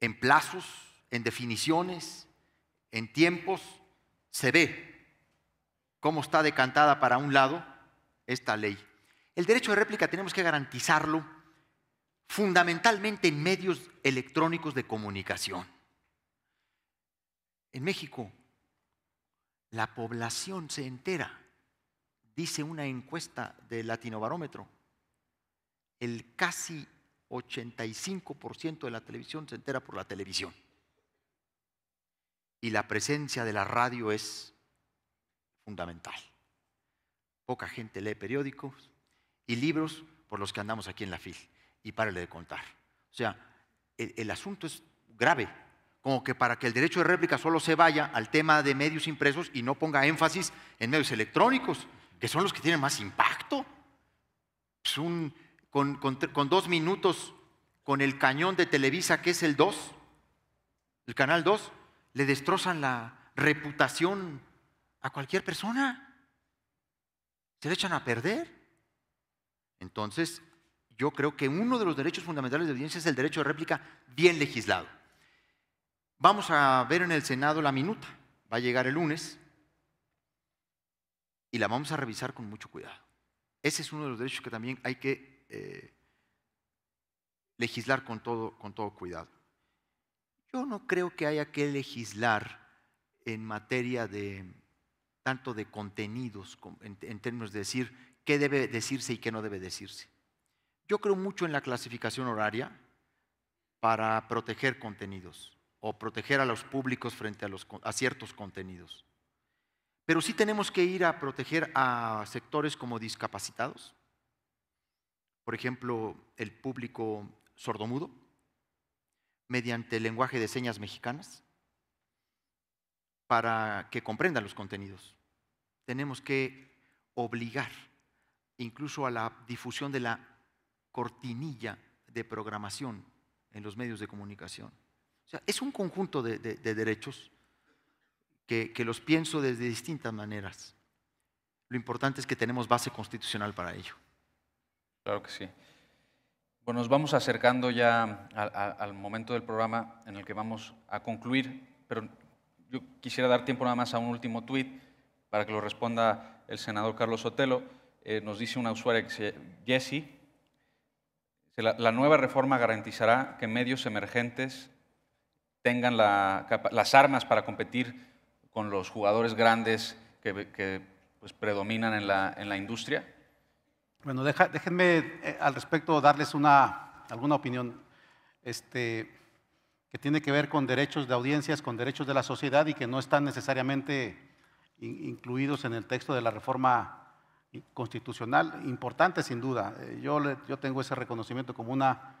En plazos, en definiciones, en tiempos, se ve cómo está decantada para un lado esta ley. El derecho de réplica tenemos que garantizarlo fundamentalmente en medios electrónicos de comunicación. En México, la población se entera, dice una encuesta de Latinobarómetro, el casi 85% de la televisión se entera por la televisión. Y la presencia de la radio es fundamental. Poca gente lee periódicos y libros por los que andamos aquí en la fil. Y párale de contar. O sea, el, asunto es grave, como que para que el derecho de réplica solo se vaya al tema de medios impresos y no ponga énfasis en medios electrónicos, que son los que tienen más impacto. Pues con, con, dos minutos, con el cañón de Televisa, que es el 2, el canal 2, le destrozan la reputación a cualquier persona. Se le echan a perder. Entonces, yo creo que uno de los derechos fundamentales de audiencia es el derecho de réplica bien legislado. Vamos a ver en el Senado la minuta. Va a llegar el lunes y la vamos a revisar con mucho cuidado. Ese es uno de los derechos que también hay que eh, legislar con todo, con todo cuidado. Yo no creo que haya que legislar en materia de tanto de contenidos en términos de decir qué debe decirse y qué no debe decirse. Yo creo mucho en la clasificación horaria para proteger contenidos o proteger a los públicos frente a, a ciertos contenidos. Pero sí tenemos que ir a proteger a sectores como discapacitados, por ejemplo, el público sordomudo, mediante el lenguaje de señas mexicanas, para que comprendan los contenidos. Tenemos que obligar incluso a la difusión de la cortinilla de programación en los medios de comunicación. O sea, es un conjunto de, derechos que, los pienso desde distintas maneras. Lo importante es que tenemos base constitucional para ello. Claro que sí. Bueno, nos vamos acercando ya al, al momento del programa en el que vamos a concluir, pero yo quisiera dar tiempo nada más a un último tuit para que lo responda el senador Carlos Sotelo. Eh, nos dice una usuaria que se Jesse, la, nueva reforma garantizará que medios emergentes tengan las armas para competir con los jugadores grandes que, pues, predominan en la, en la, industria. Bueno, déjenme eh, al respecto darles una, alguna opinión. Este, que tiene que ver con derechos de audiencias, con derechos de la sociedad y que no están necesariamente incluidos en el texto de la reforma constitucional, importante sin duda. Eh, yo, yo tengo ese reconocimiento como una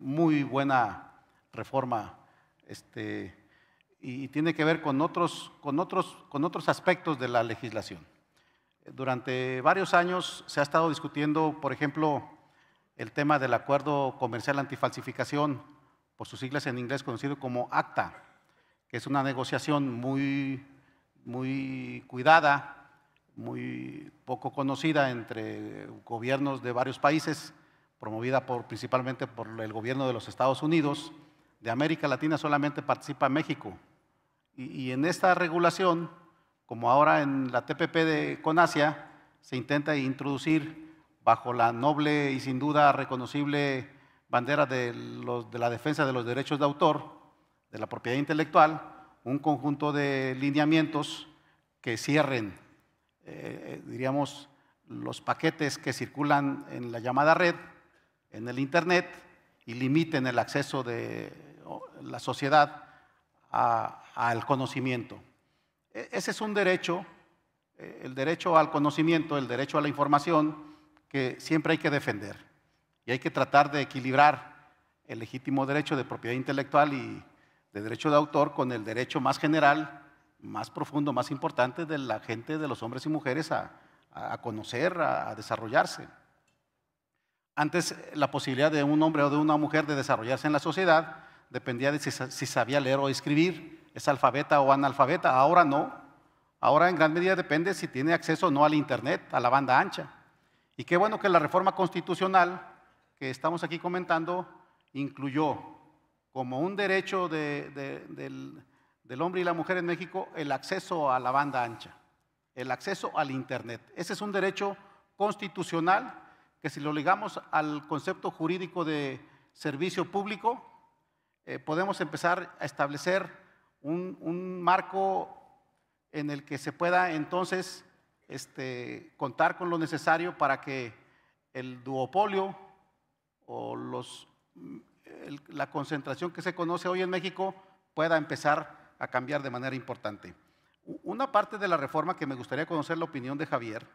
muy buena reforma este, y tiene que ver con otros, con, otros, con otros aspectos de la legislación. Durante varios años se ha estado discutiendo, por ejemplo, el tema del acuerdo comercial antifalsificación, por sus siglas en inglés conocido como ACTA, que es una negociación muy, muy cuidada, muy poco conocida entre gobiernos de varios países, promovida por, principalmente por el gobierno de los Estados Unidos. De América Latina solamente participa México. Y, y en esta regulación, como ahora en la TPP de, con Asia, se intenta introducir bajo la noble y sin duda reconocible bandera de, los, de la defensa de los derechos de autor, de la propiedad intelectual, un conjunto de lineamientos que cierren, eh, diríamos, los paquetes que circulan en la llamada red, en el Internet, y limiten el acceso de la sociedad al conocimiento. E, ese es un derecho, eh, el derecho al conocimiento, el derecho a la información, que siempre hay que defender. Y hay que tratar de equilibrar el legítimo derecho de propiedad intelectual y de derecho de autor con el derecho más general, más profundo, más importante de la gente, de los hombres y mujeres a, conocer, a, desarrollarse. Antes la posibilidad de un hombre o de una mujer de desarrollarse en la sociedad dependía de si, si, sabía leer o escribir, es alfabeta o analfabeta, ahora no. Ahora en gran medida depende si tiene acceso o no al Internet, a la banda ancha. Y qué bueno que la reforma constitucional que estamos aquí comentando incluyó como un derecho del, hombre y la mujer en México el acceso a la banda ancha, el acceso al Internet. Ese es un derecho constitucional que si lo ligamos al concepto jurídico de servicio público, eh, podemos empezar a establecer un, marco en el que se pueda entonces este, contar con lo necesario para que el duopolio Mm, la concentración que se conoce hoy en México pueda empezar a cambiar de manera importante. Una parte de la reforma que me gustaría conocer la opinión de Javier,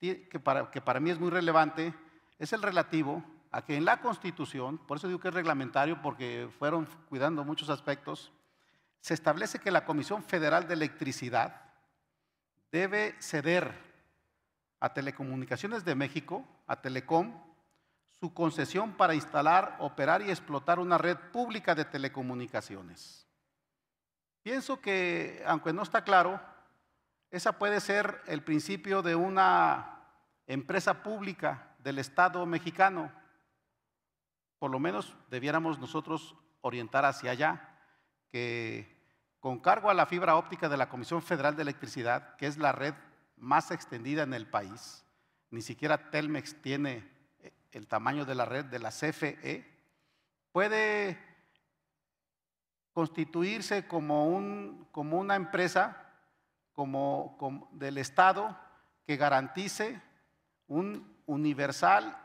que para, que para mí es muy relevante, es el relativo a que en la Constitución, por eso digo que es reglamentario porque fueron cuidando muchos aspectos, se establece que la Comisión Federal de Electricidad debe ceder a Telecomunicaciones de México, a Telecom, su concesión para instalar, operar y explotar una red pública de telecomunicaciones. Pienso que, aunque no está claro, esa puede ser el principio de una empresa pública del Estado mexicano. Por lo menos debiéramos nosotros orientar hacia allá, que con cargo a la fibra óptica de la Comisión Federal de Electricidad, que es la red más extendida en el país, ni siquiera Telmex tiene el tamaño de la red de la CFE, puede constituirse como, un, como una empresa como, del Estado que garantice un universal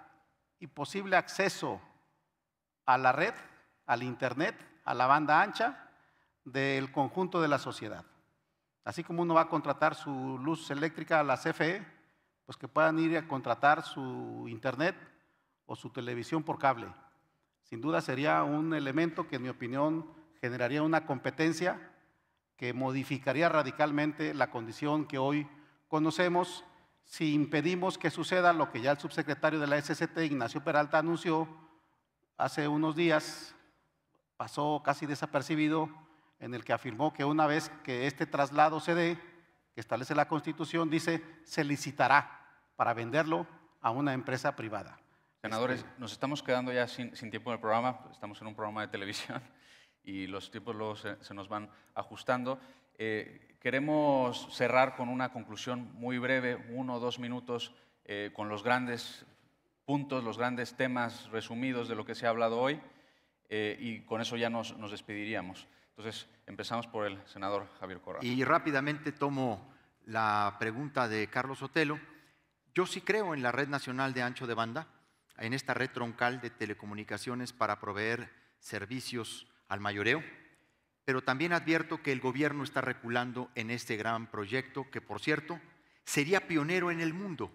y posible acceso a la red, al Internet, a la banda ancha del conjunto de la sociedad. Así como uno va a contratar su luz eléctrica a la CFE, pues que puedan ir a contratar su Internet o su televisión por cable. Sin duda sería un elemento que, en mi opinión, generaría una competencia que modificaría radicalmente la condición que hoy conocemos si impedimos que suceda lo que ya el subsecretario de la SCT, Ignacio Peralta, anunció hace unos días, pasó casi desapercibido, en el que afirmó que una vez que este traslado se dé, que establece la Constitución, dice, se licitará para venderlo a una empresa privada. Senadores, este, nos estamos quedando ya sin, tiempo en el programa, estamos en un programa de televisión y los tiempos luego se, nos van ajustando. Eh, queremos cerrar con una conclusión muy breve, uno o dos minutos, eh, con los grandes puntos, los grandes temas resumidos de lo que se ha hablado hoy eh, y con eso ya nos, nos, despediríamos. Entonces, empezamos por el senador Javier Corral. Y rápidamente tomo la pregunta de Carlos Otelo. Yo sí creo en la red nacional de ancho de banda en esta red troncal de telecomunicaciones para proveer servicios al mayoreo, pero también advierto que el gobierno está reculando en este gran proyecto que, por cierto, sería pionero en el mundo.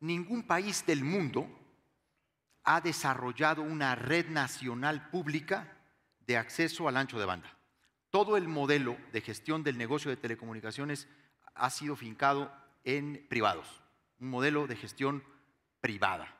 Ningún país del mundo ha desarrollado una red nacional pública de acceso al ancho de banda. Todo el modelo de gestión del negocio de telecomunicaciones ha sido fincado en privados, un modelo de gestión privada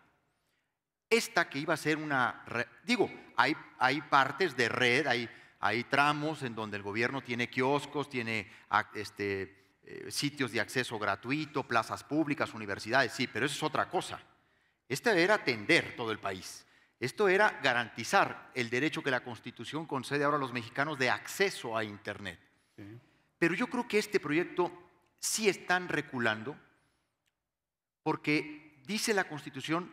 esta que iba a ser una... digo, hay, hay partes de red, hay, hay tramos en donde el gobierno tiene kioscos, tiene este, eh, sitios de acceso gratuito, plazas públicas, universidades, sí, pero eso es otra cosa. Esto era atender todo el país. Esto era garantizar el derecho que la Constitución concede ahora a los mexicanos de acceso a Internet. Pero yo creo que este proyecto sí están reculando porque dice la Constitución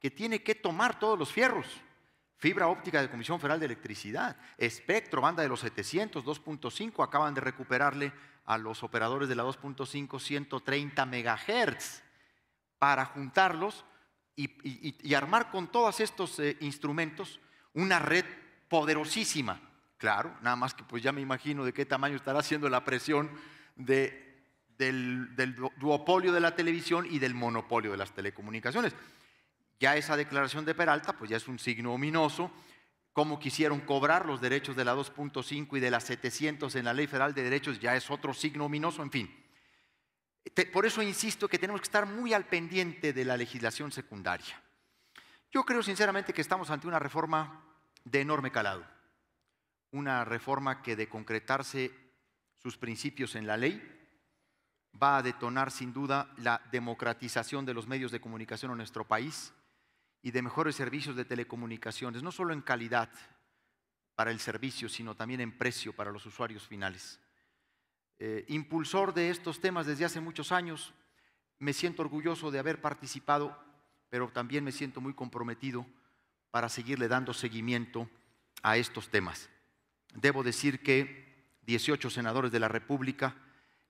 que tiene que tomar todos los fierros. Fibra óptica de Comisión Federal de Electricidad, espectro, banda de los 700, 2.5, acaban de recuperarle a los operadores de la 2.5 130 megahertz para juntarlos y, armar con todos estos eh, instrumentos una red poderosísima. Claro, nada más que pues ya me imagino de qué tamaño estará siendo la presión del duopolio de la televisión y del monopolio de las telecomunicaciones. Ya esa declaración de Peralta, pues ya es un signo ominoso, cómo quisieron cobrar los derechos de la 2.5 y de la 700 en la Ley Federal de Derechos, ya es otro signo ominoso, en fin. Por eso insisto que tenemos que estar muy al pendiente de la legislación secundaria. Yo creo sinceramente que estamos ante una reforma de enorme calado, una reforma que de concretarse sus principios en la ley va a detonar sin duda la democratización de los medios de comunicación en nuestro país, y de mejores servicios de telecomunicaciones, no solo en calidad para el servicio, sino también en precio para los usuarios finales. Eh, impulsor de estos temas desde hace muchos años, me siento orgulloso de haber participado, pero también me siento muy comprometido para seguirle dando seguimiento a estos temas. Debo decir que 18 senadores de la República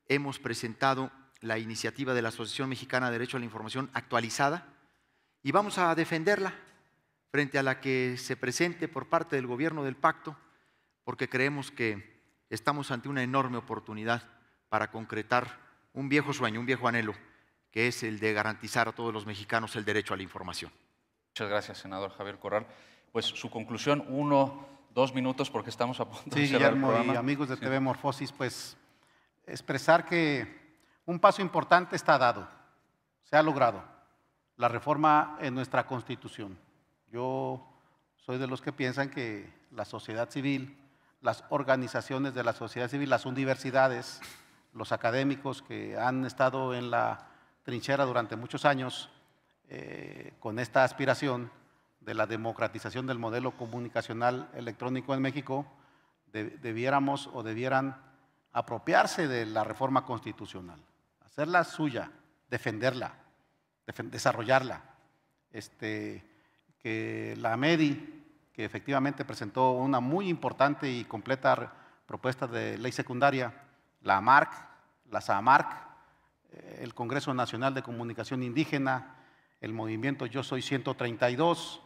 hemos presentado la iniciativa de la Asociación Mexicana de Derecho a la Información actualizada, y vamos a defenderla frente a la que se presente por parte del gobierno del pacto, porque creemos que estamos ante una enorme oportunidad para concretar un viejo sueño, un viejo anhelo, que es el de garantizar a todos los mexicanos el derecho a la información. Muchas gracias, senador Javier Corral. Pues su conclusión, uno, dos minutos, porque estamos a punto de cerrar Guillermo el programa. Y amigos de TV Morfosis, pues expresar que un paso importante está dado, se ha logrado la reforma en nuestra constitución. Yo soy de los que piensan que la sociedad civil, las organizaciones de la sociedad civil, las universidades, los académicos que han estado en la trinchera durante muchos años eh, con esta aspiración de la democratización del modelo comunicacional electrónico en México, debiéramos o debieran apropiarse de la reforma constitucional, hacerla suya, defenderla, desarrollarla. Este, que la MEDI, que efectivamente presentó una muy importante y completa propuesta de ley secundaria, la AMARC, la SAMARC, eh, el Congreso Nacional de Comunicación Indígena, el movimiento Yo Soy 132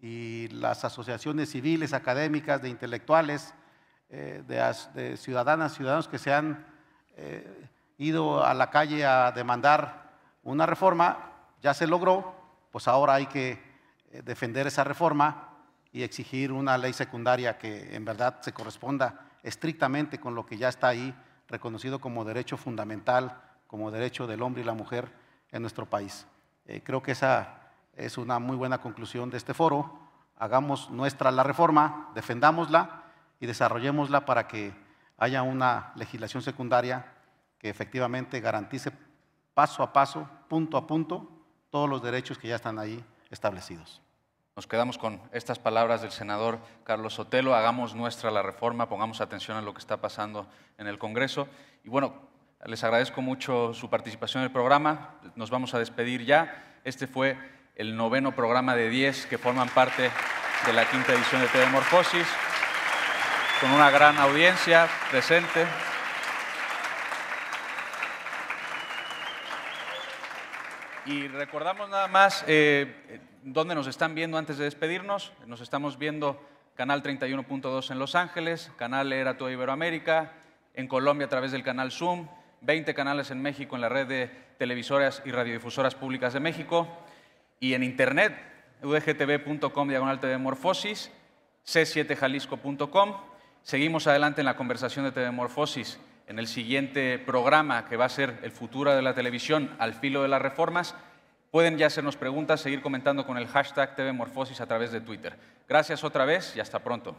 y las asociaciones civiles, académicas, de intelectuales, eh, de, ciudadanas, ciudadanos que se han eh, ido a la calle a demandar una reforma, ya se logró, pues ahora hay que eh, defender esa reforma y exigir una ley secundaria que en verdad se corresponda estrictamente con lo que ya está ahí reconocido como derecho fundamental, como derecho del hombre y la mujer en nuestro país. Eh, creo que esa es una muy buena conclusión de este foro. Hagamos nuestra la reforma, defendámosla y desarrollémosla para que haya una legislación secundaria que efectivamente garantice paso a paso, punto a punto, todos los derechos que ya están ahí establecidos. Nos quedamos con estas palabras del senador Carlos Sotelo, hagamos nuestra la reforma, pongamos atención a lo que está pasando en el Congreso. Y bueno, les agradezco mucho su participación en el programa, nos vamos a despedir ya. Este fue el noveno programa de 10 que forman parte de la quinta edición de Telemorfosis, con una gran audiencia presente. Y recordamos nada más eh, dónde nos están viendo antes de despedirnos. Nos estamos viendo Canal 31.2 en Los Ángeles, Canal Era Toda Iberoamérica, en Colombia a través del canal Zoom, 20 canales en México en la red de televisoras y radiodifusoras públicas de México y en internet ugtv.com diagonal TV Morfosis, c7jalisco.com. Seguimos adelante en la conversación de TV Morfosis en el siguiente programa que va a ser el futuro de la televisión al filo de las reformas. Pueden ya hacernos preguntas, seguir comentando con el hashtag TV Morfosis a través de Twitter. Gracias otra vez y hasta pronto.